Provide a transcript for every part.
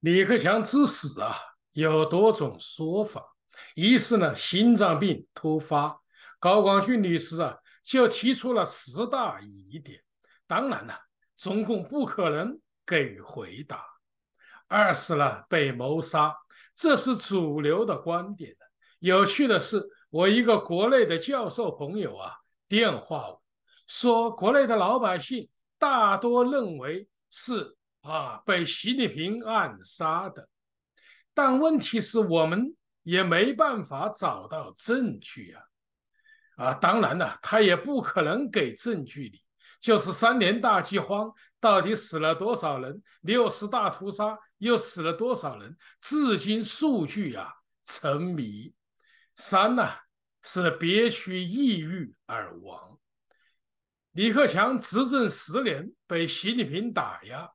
李克强之死啊，有多种说法。一是呢，心脏病突发；高光俊律师啊，就提出了十大疑点。当然了，中共不可能给予回答。二是呢，被谋杀，这是主流的观点。有趣的是，我一个国内的教授朋友啊，电话我说，国内的老百姓大多认为是。啊，被习近平暗杀的，但问题是我们也没办法找到证据啊！啊，当然了，他也不可能给证据你。就是三年大饥荒到底死了多少人？六十大屠杀又死了多少人？至今数据啊，成谜。三呢是憋屈抑郁而亡。李克强执政十年，被习近平打压。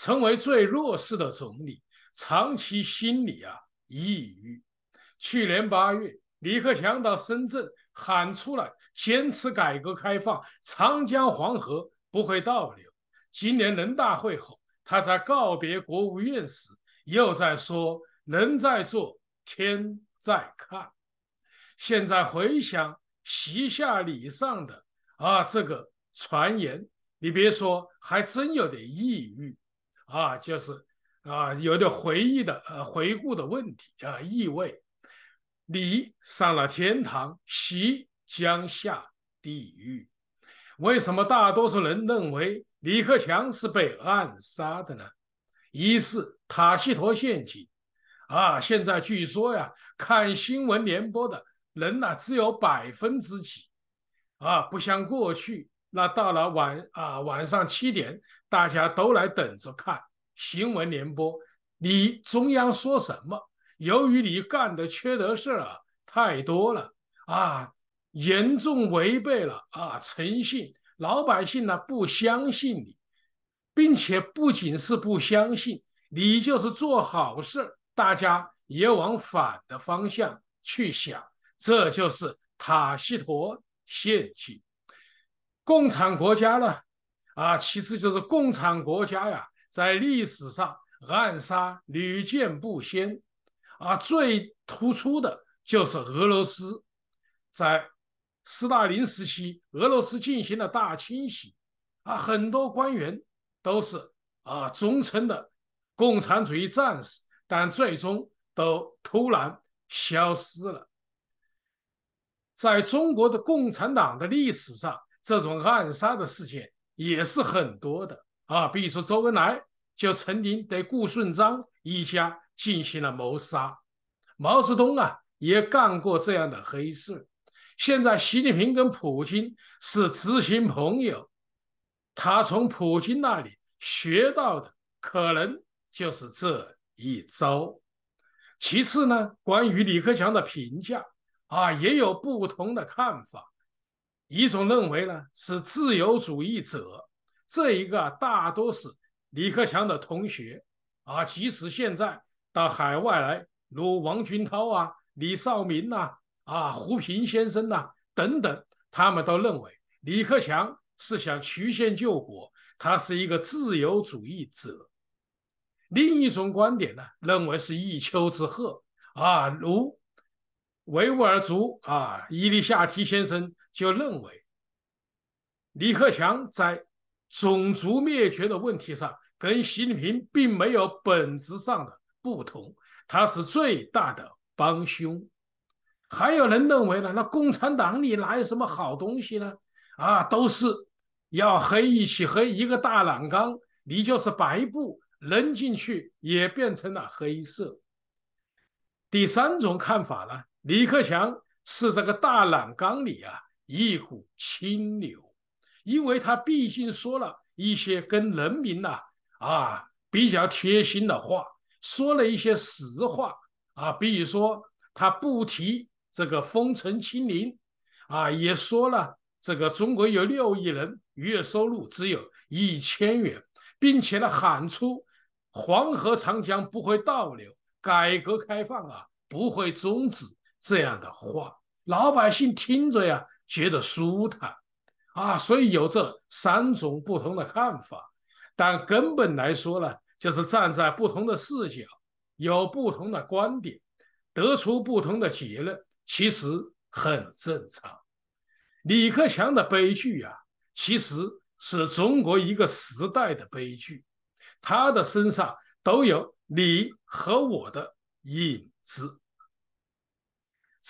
成为最弱势的总理，长期心理啊抑郁。去年八月，李克强到深圳喊出了坚持改革开放，长江黄河不会倒流。今年人大会后，他在告别国务院时又在说人在做天在看。现在回想席下礼上的啊这个传言，你别说，还真有点抑郁。啊，就是啊，有点回忆的呃，回顾的问题啊意味。你上了天堂，习将下地狱。为什么大多数人认为李克强是被暗杀的呢？一是塔西佗陷阱啊。现在据说呀，看新闻联播的人呢只有百分之几啊，不像过去。那到了晚啊，晚上七点。大家都来等着看新闻联播，你中央说什么？由于你干的缺德事儿太多了啊，严重违背了啊诚信，老百姓呢不相信你，并且不仅是不相信你，就是做好事儿，大家也往反的方向去想，这就是塔西佗陷阱。共产国家呢？啊，其次就是共产国家呀，在历史上暗杀屡见不鲜，啊，最突出的就是俄罗斯，在斯大林时期，俄罗斯进行了大清洗，啊，很多官员都是啊忠诚的共产主义战士，但最终都突然消失了。在中国的共产党的历史上，这种暗杀的事件。也是很多的啊，比如说周恩来就曾经对顾顺章一家进行了谋杀，毛泽东啊也干过这样的黑事。现在习近平跟普京是知心朋友，他从普京那里学到的可能就是这一招。其次呢，关于李克强的评价啊，也有不同的看法。一种认为呢是自由主义者，这一个大多是李克强的同学啊，即使现在到海外来，如王军涛啊、李少明呐、啊胡平先生呐等等，他们都认为李克强是想曲线救国，他是一个自由主义者。另一种观点呢，认为是“一丘之貉”啊，如维吾尔族啊、伊利夏提先生。就认为，李克强在种族灭绝的问题上跟习近平并没有本质上的不同，他是最大的帮凶。还有人认为呢，那共产党里哪有什么好东西呢？啊，都是要黑一起黑，一个大染缸，你就是白布扔进去也变成了黑色。第三种看法呢，李克强是这个大染缸里啊。一股清流，因为他毕竟说了一些跟人民呐啊比较贴心的话，说了一些实话啊，比如说他不提这个封城清零，啊，也说了这个中国有六亿人月收入只有一千元，并且呢喊出黄河长江不会倒流，改革开放啊不会终止这样的话，老百姓听着呀。觉得舒坦啊，所以有这三种不同的看法，但根本来说呢，就是站在不同的视角，有不同的观点，得出不同的结论，其实很正常。李克强的悲剧呀，其实是中国一个时代的悲剧，他的身上都有你和我的影子。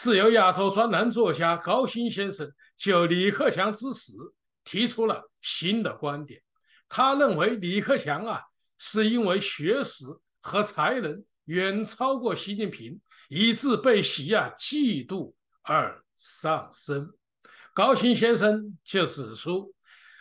是由亚洲专栏作家高鑫先生就李克强之死提出了新的观点。他认为李克强啊，是因为学识和才能远超过习近平，以致被习啊嫉妒而丧生。高鑫先生就指出，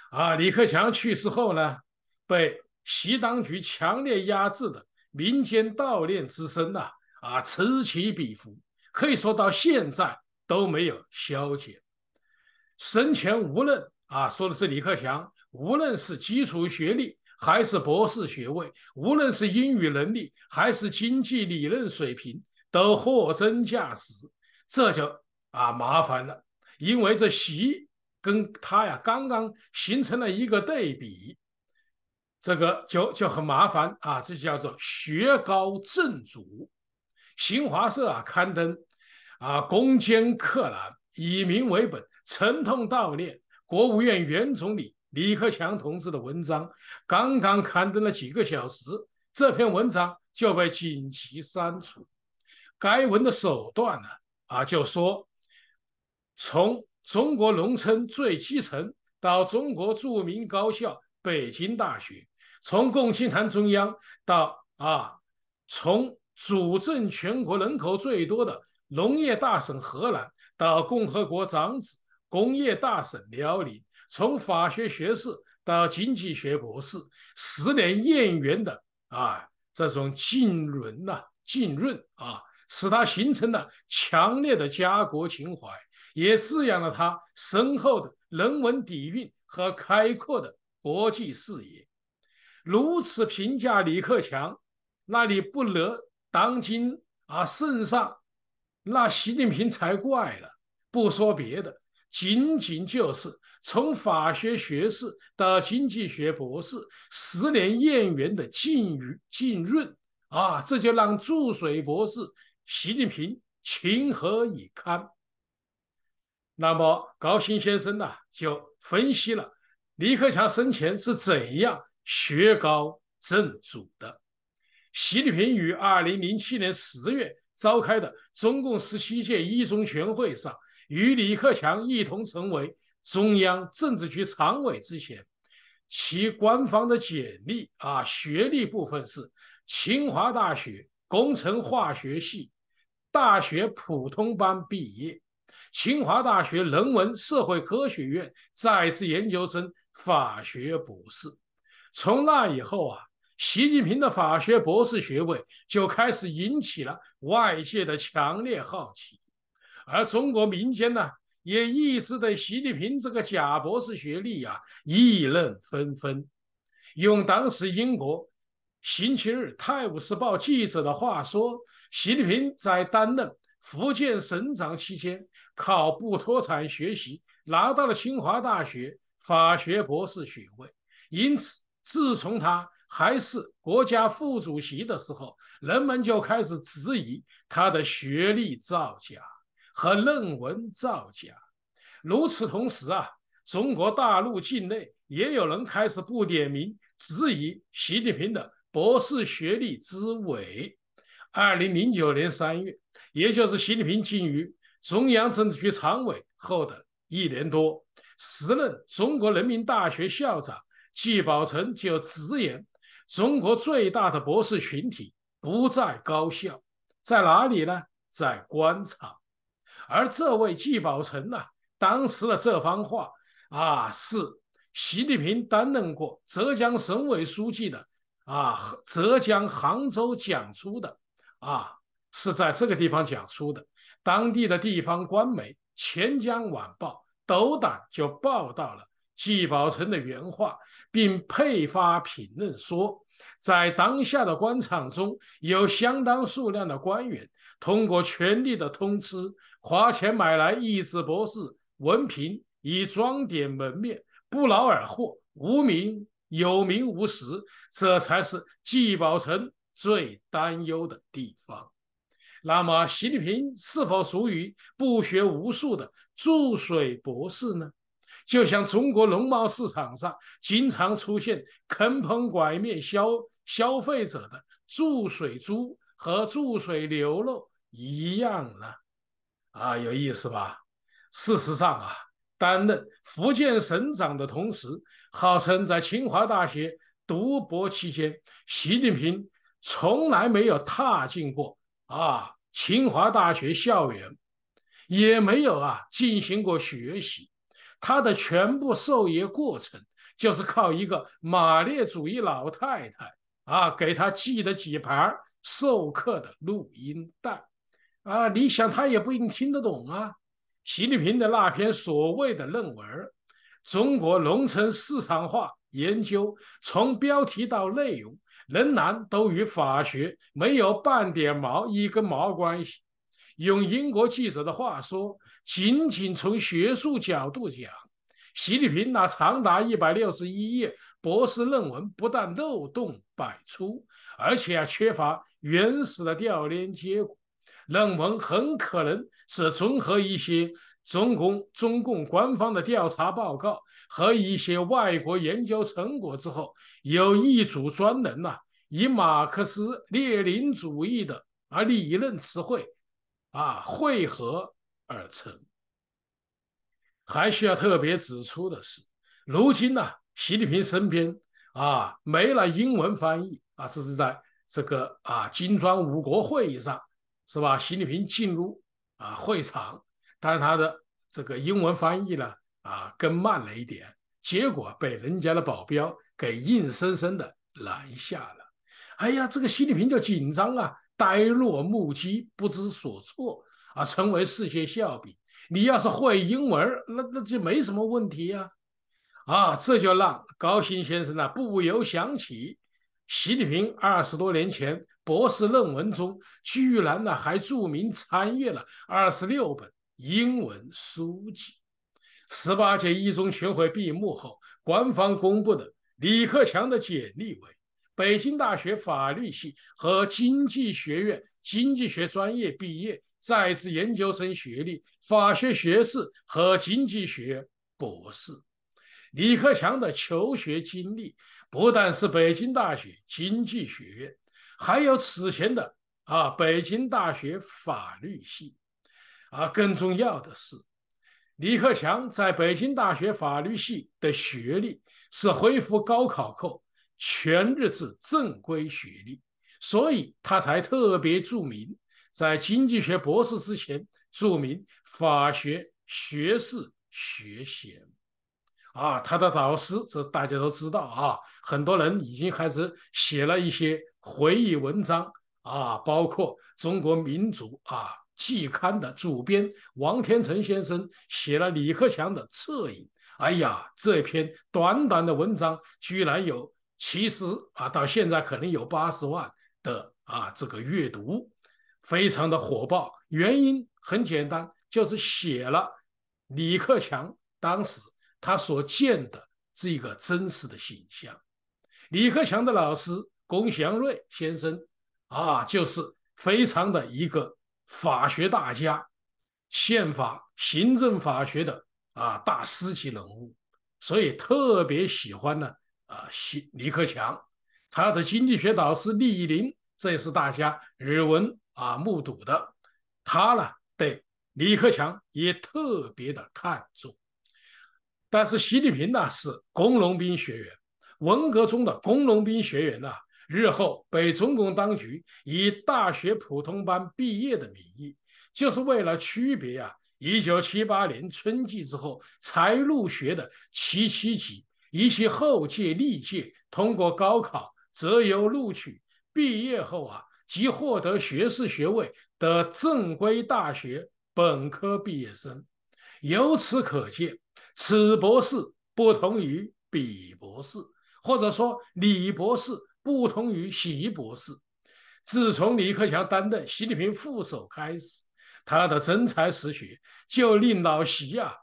啊，李克强去世后呢，被习当局强烈压制的民间悼念之声呐，啊，此起彼伏。可以说到现在都没有消解。生前无论啊，说的是李克强，无论是基础学历还是博士学位，无论是英语能力还是经济理论水平，都货真价实。这就啊麻烦了，因为这习跟他呀刚刚形成了一个对比，这个就就很麻烦啊。这叫做学高正主。新华社啊刊登。啊，攻坚克难，以民为本，沉痛悼念国务院原总理李克强同志的文章刚刚刊登了几个小时，这篇文章就被紧急删除。该文的手段呢？啊，就说从中国农村最基层到中国著名高校北京大学，从共青团中央到啊，从主政全国人口最多的。农业大省河南到共和国长子，工业大省辽宁，从法学学士到经济学博士，十年燕园的啊这种浸润呐浸润啊，使他形成了强烈的家国情怀，也滋养了他深厚的人文底蕴和开阔的国际视野。如此评价李克强，那你不得当今啊圣上？那习近平才怪了，不说别的，仅仅就是从法学学士到经济学博士，十年燕园的浸润，浸润啊，这就让注水博士习近平情何以堪？那么高新先生呢，就分析了李克强生前是怎样学高正主的。习近平于二零零七年十月。召开的中共十七届一中全会上，与李克强一同成为中央政治局常委之前，其官方的简历啊，学历部分是清华大学工程化学系大学普通班毕业，清华大学人文社会科学院在职研究生法学博士。从那以后啊。习近平的法学博士学位就开始引起了外界的强烈好奇，而中国民间呢，也一直对习近平这个假博士学历呀议论纷纷。用当时英国《星期日泰晤士报》记者的话说：“习近平在担任福建省长期间，靠不脱产学习拿到了清华大学法学博士学位。”因此，自从他。还是国家副主席的时候，人们就开始质疑他的学历造假和论文造假。如此同时啊，中国大陆境内也有人开始不点名质疑习近平的博士学历之伪。二零零九年三月，也就是习近平进入中央政治局常委后的一年多，时任中国人民大学校长纪宝成就直言。中国最大的博士群体不在高校，在哪里呢？在官场。而这位季宝成呢，当时的这番话啊，是习近平担任过浙江省委书记的啊，浙江杭州讲出的啊，是在这个地方讲出的。当地的地方官媒《钱江晚报》斗胆就报道了。纪宝成的原话，并配发评论说，在当下的官场中，有相当数量的官员通过权力的通吃，花钱买来一纸博士文凭，以装点门面，不劳而获，无名有名无实，这才是纪宝成最担忧的地方。那么，习近平是否属于不学无术的注水博士呢？就像中国农贸市场上经常出现坑蒙拐骗、消消费者的注水猪和注水牛肉一样呢，啊，有意思吧？事实上啊，担任福建省长的同时，号称在清华大学读博期间，习近平从来没有踏进过啊清华大学校园，也没有啊进行过学习。他的全部授业过程，就是靠一个马列主义老太太啊给他寄的几盘授课的录音带，啊，你想他也不一定听得懂啊。习近平的那篇所谓的论文《中国农村市场化研究》，从标题到内容，仍然都与法学没有半点毛一根毛关系。用英国记者的话说。仅仅从学术角度讲，习近平那长达一百六十一页博士论文不但漏洞百出，而且啊缺乏原始的调研结果，论文很可能是综合一些中共中共官方的调查报告和一些外国研究成果之后，有一组专人呐，以马克思列宁主义的啊理论词汇，啊汇合。二层还需要特别指出的是，如今呢，习近平身边啊没了英文翻译啊，这是在这个啊金砖五国会议上，是吧？习近平进入啊会场，但是他的这个英文翻译呢啊更慢了一点，结果被人家的保镖给硬生生的拦下了。哎呀，这个习近平就紧张啊，呆若木鸡，不知所措。啊，成为世界笑柄！你要是会英文，那那就没什么问题呀。啊，这就让高鑫先生呢不由想起，习近平二十多年前博士论文中居然呢还著名参阅了二十六本英文书籍。十八届一中全会闭幕后，官方公布的李克强的简历为北京大学法律系和经济学院经济学专业毕业。在职研究生学历、法学学士和经济学博士，李克强的求学经历不但是北京大学经济学院，还有此前的啊北京大学法律系。而更重要的是，李克强在北京大学法律系的学历是恢复高考后全日制正规学历，所以他才特别著名。在经济学博士之前，著名法学学士学衔，啊，他的导师这大家都知道啊，很多人已经开始写了一些回忆文章啊，包括《中国民族》啊季刊的主编王天成先生写了李克强的侧影，哎呀，这篇短短的文章居然有七十啊，到现在可能有八十万的啊这个阅读。非常的火爆，原因很简单，就是写了李克强当时他所见的这个真实的形象。李克强的老师龚祥瑞先生啊，就是非常的一个法学大家，宪法、行政法学的啊大师级人物，所以特别喜欢呢啊，习李克强，他的经济学导师厉以宁，这也是大家耳闻。啊，目睹的他呢，对李克强也特别的看重，但是习近平呢是工农兵学员，文革中的工农兵学员呢，日后被中共当局以大学普通班毕业的名义，就是为了区别啊。一九七八年春季之后才入学的七七级以及后届历届通过高考择优录取，毕业后啊。即获得学士学位的正规大学本科毕业生。由此可见，此博士不同于彼博士，或者说李博士不同于习博士。自从李克强担任习近平副手开始，他的真才实学就令老习啊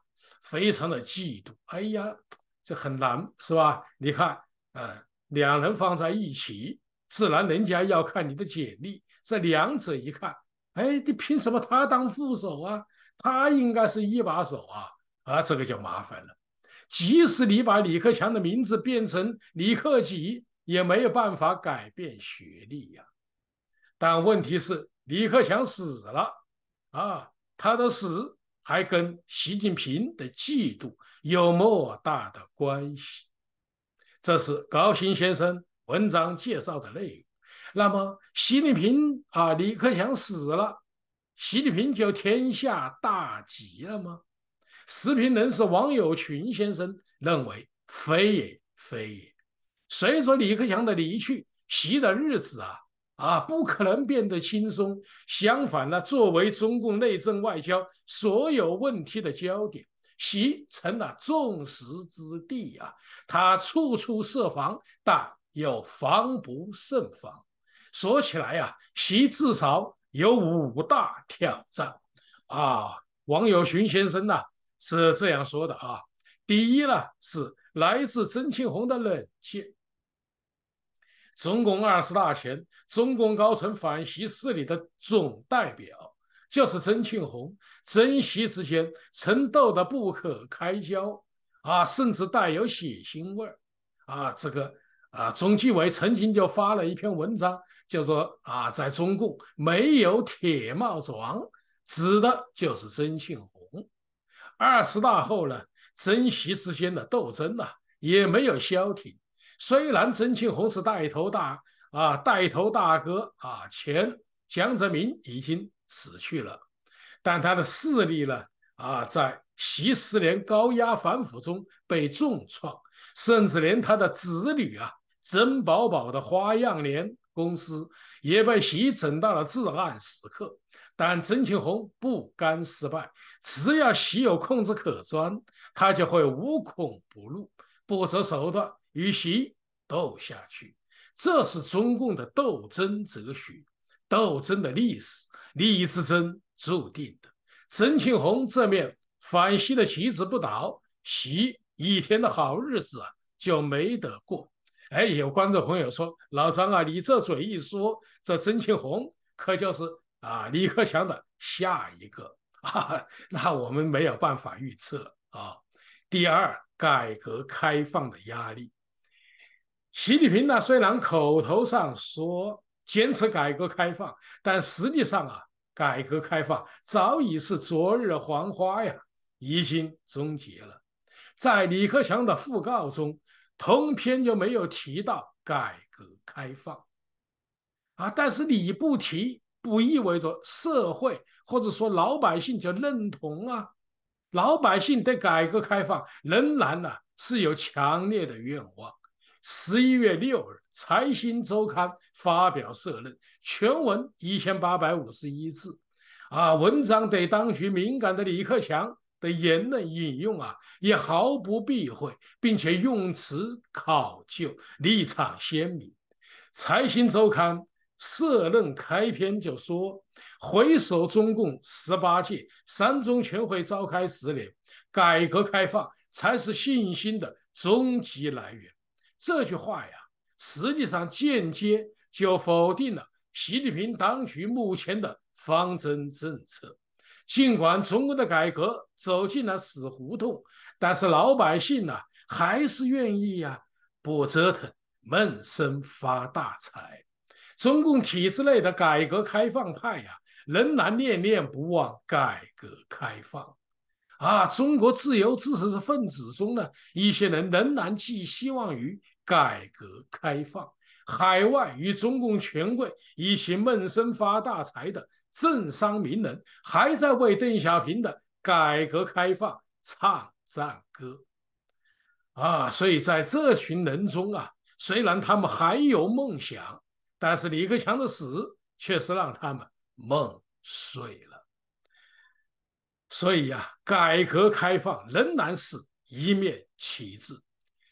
非常的嫉妒。哎呀，这很难是吧？你看，呃，两人放在一起。自然人家要看你的简历，这两者一看，哎，你凭什么他当副手啊？他应该是一把手啊！啊，这个就麻烦了。即使你把李克强的名字变成李克己，也没有办法改变学历呀。但问题是，李克强死了啊，他的死还跟习近平的嫉妒有莫大的关系。这是高新先生。文章介绍的内容，那么习近平啊，李克强死了，习近平就天下大吉了吗？时评人士王友群先生认为，非也，非也。随着李克强的离去，习的日子啊，啊，不可能变得轻松。相反呢，作为中共内政外交所有问题的焦点，习成了众矢之的啊，他处处设防，但。要防不胜防。说起来呀，习至少有五大挑战啊。网友荀先生呐是这样说的啊：第一呢，是来自曾庆红的冷静。中共二十大前，中共高层反习势力的总代表就是曾庆红，曾习之间曾斗得不可开交啊，甚至带有血腥味儿啊，这个。啊，中纪委曾经就发了一篇文章，就说啊，在中共没有铁帽子王，指的就是曾庆红。二十大后呢，曾习之间的斗争呢，也没有消停。虽然曾庆红是带头大啊，带头大哥啊，前江泽民已经死去了，但他的势力呢，啊，在习十年高压反腐中被重创，甚至连他的子女啊。曾宝宝的花样年公司也被习整到了至暗时刻，但曾庆红不甘失败，只要习有空子可钻，他就会无孔不入、不择手段与习斗下去。这是中共的斗争哲学，斗争的历史、利益之争注定的。曾庆红这面反习的旗子不倒，习一天的好日子啊就没得过。哎，有观众朋友说：“老张啊，你这嘴一说，这曾庆红可就是啊李克强的下一个。”哈哈，那我们没有办法预测啊。第二，改革开放的压力。习近平呢，虽然口头上说坚持改革开放，但实际上啊，改革开放早已是昨日黄花呀，已经终结了。在李克强的讣告中。通篇就没有提到改革开放啊！但是你不提，不意味着社会或者说老百姓就认同啊！老百姓对改革开放仍然呢是有强烈的愿望。十一月六日，《财新周刊》发表社论，全文一千八百五十一字啊！文章对当局敏感的李克强。的言论引用啊，也毫不避讳，并且用词考究，立场鲜明。《财新周刊》社论开篇就说：“回首中共十八届三中全会召开十年，改革开放才是信心的终极来源。”这句话呀，实际上间接就否定了习近平当局目前的方针政策。尽管中国的改革走进了死胡同，但是老百姓呢还是愿意呀，不折腾，闷声发大财。中共体制内的改革开放派呀，仍然念念不忘改革开放。啊，中国自由知识分子中呢，一些人仍然寄希望于改革开放。海外与中共权贵一起闷声发大财的。政商名人还在为邓小平的改革开放唱赞歌，啊，所以在这群人中啊，虽然他们还有梦想，但是李克强的死确实让他们梦碎了。所以啊，改革开放仍然是一面旗帜。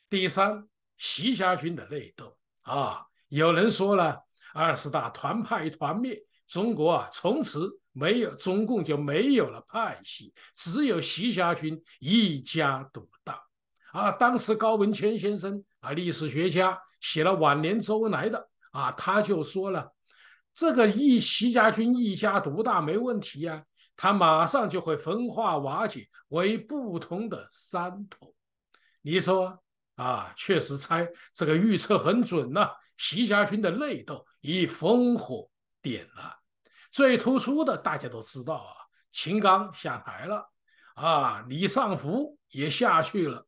第三，习家军的内斗啊，有人说了，二十大团派团灭。中国啊，从此没有中共就没有了派系，只有习家军一家独大。啊，当时高文谦先生啊，历史学家写了晚年周恩来的啊，他就说了，这个一习家军一家独大没问题呀，他马上就会分化瓦解为不同的山头。你说啊，确实猜这个预测很准呐，习家军的内斗已烽火点了。最突出的，大家都知道啊，秦刚下台了，啊，李尚福也下去了，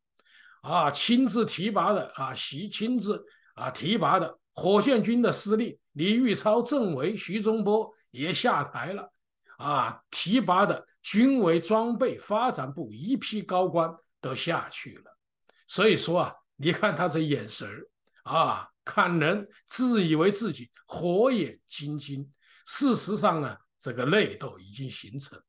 啊，亲自提拔的啊，习亲自啊提拔的火箭军的司令李玉超政委徐忠波也下台了，啊，提拔的军委装备发展部一批高官都下去了，所以说啊，你看他这眼神儿啊，看人自以为自己火眼金睛。事实上呢，这个内斗已经形成。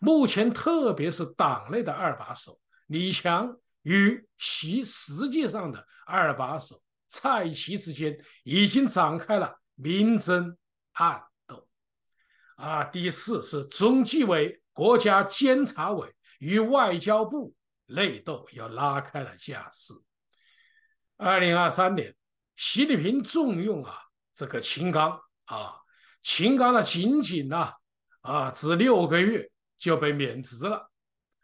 目前，特别是党内的二把手李强与习实际上的二把手蔡奇之间，已经展开了明争暗斗。啊，第四是中纪委、国家监察委与外交部内斗又拉开了架势。二零二三年，习近平重用啊这个秦刚啊。秦刚呢，仅仅呢，啊，只六个月就被免职了，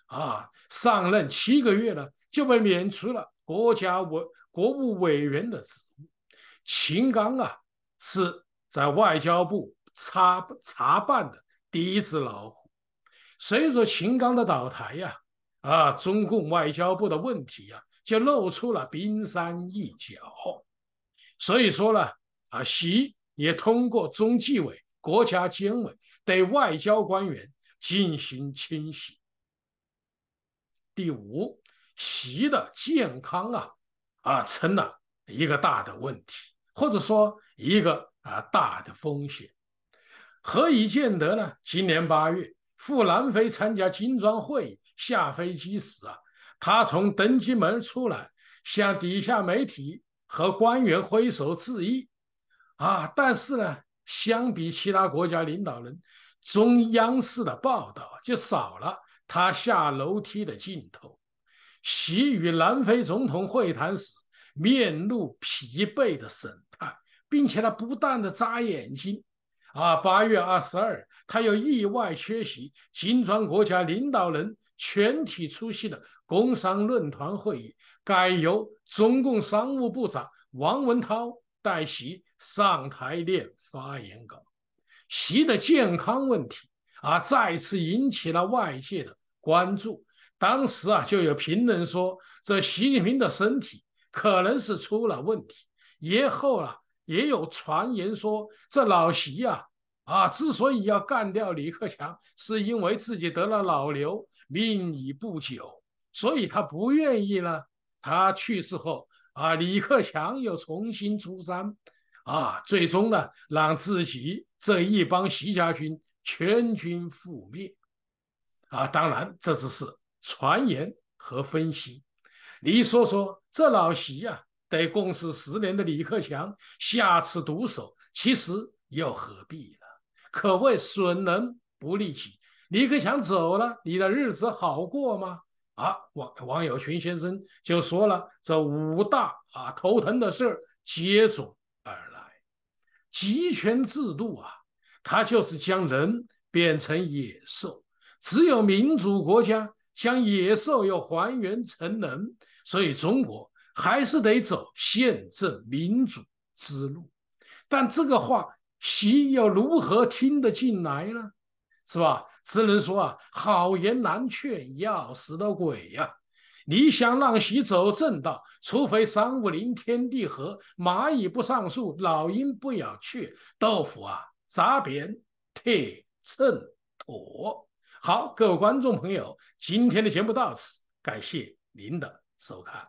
啊，上任七个月呢就被免除了国家委国务委员的职务。秦刚啊，是在外交部查查办的第一只老虎。随着秦刚的倒台呀，啊，中共外交部的问题呀，就露出了冰山一角。所以说呢，啊，习。也通过中纪委、国家监委对外交官员进行清洗。第五，习的健康啊啊成了一个大的问题，或者说一个啊大的风险。何以见得呢？今年八月赴南非参加金砖会议，下飞机时啊，他从登机门出来，向底下媒体和官员挥手致意。啊，但是呢，相比其他国家领导人，中央式的报道就少了。他下楼梯的镜头，习与南非总统会谈时面露疲惫的神态，并且呢，不断的眨眼睛。啊，八月二十二，他又意外缺席金砖国家领导人全体出席的工商论坛会议，改由中共商务部长王文涛代席。上台念发言稿，习的健康问题啊再次引起了外界的关注。当时啊，就有评论说，这习近平的身体可能是出了问题。以后啊，也有传言说，这老习呀，啊，之所以要干掉李克强，是因为自己得了老瘤，命已不久，所以他不愿意了。他去世后啊，李克强又重新出山。啊，最终呢，让自己这一帮习家军全军覆灭，啊，当然这只是传言和分析。你说说，这老习呀，对共事十年的李克强下此毒手，其实又何必呢？可谓损人不利己。李克强走了，你的日子好过吗？啊，网网友群先生就说了，这五大啊头疼的事儿接踵。集权制度啊，它就是将人变成野兽。只有民主国家将野兽又还原成人，所以中国还是得走宪政民主之路。但这个话习又如何听得进来呢？是吧？只能说啊，好言难劝，要死的鬼呀。你想让习走正道，除非三五零天地合，蚂蚁不上树，老鹰不咬雀，豆腐啊砸扁铁秤砣。好，各位观众朋友，今天的节目到此，感谢您的收看。